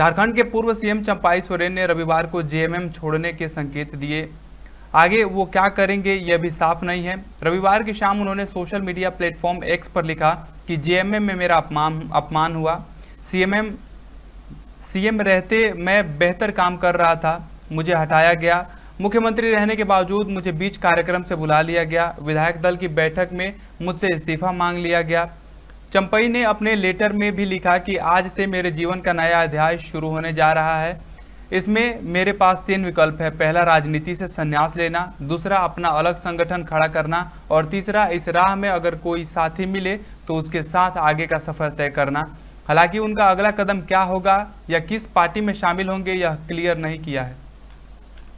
झारखंड के पूर्व सीएम चंपाई सोरेन ने रविवार को जेएमएम छोड़ने के संकेत दिए आगे वो क्या करेंगे यह भी साफ नहीं है रविवार की शाम उन्होंने सोशल मीडिया प्लेटफॉर्म एक्स पर लिखा कि जेएमएम में मेरा अपमान अपमान हुआ सीएमएम सीएम रहते मैं बेहतर काम कर रहा था मुझे हटाया गया मुख्यमंत्री रहने के बावजूद मुझे बीच कार्यक्रम से बुला लिया गया विधायक दल की बैठक में मुझसे इस्तीफा मांग लिया गया चंपई ने अपने लेटर में भी लिखा कि आज से मेरे जीवन का नया अध्याय शुरू होने जा रहा है इसमें मेरे पास तीन विकल्प है पहला राजनीति से संन्यास लेना दूसरा अपना अलग संगठन खड़ा करना और तीसरा इस राह में अगर कोई साथी मिले तो उसके साथ आगे का सफर तय करना हालांकि उनका अगला कदम क्या होगा या किस पार्टी में शामिल होंगे यह क्लियर नहीं किया है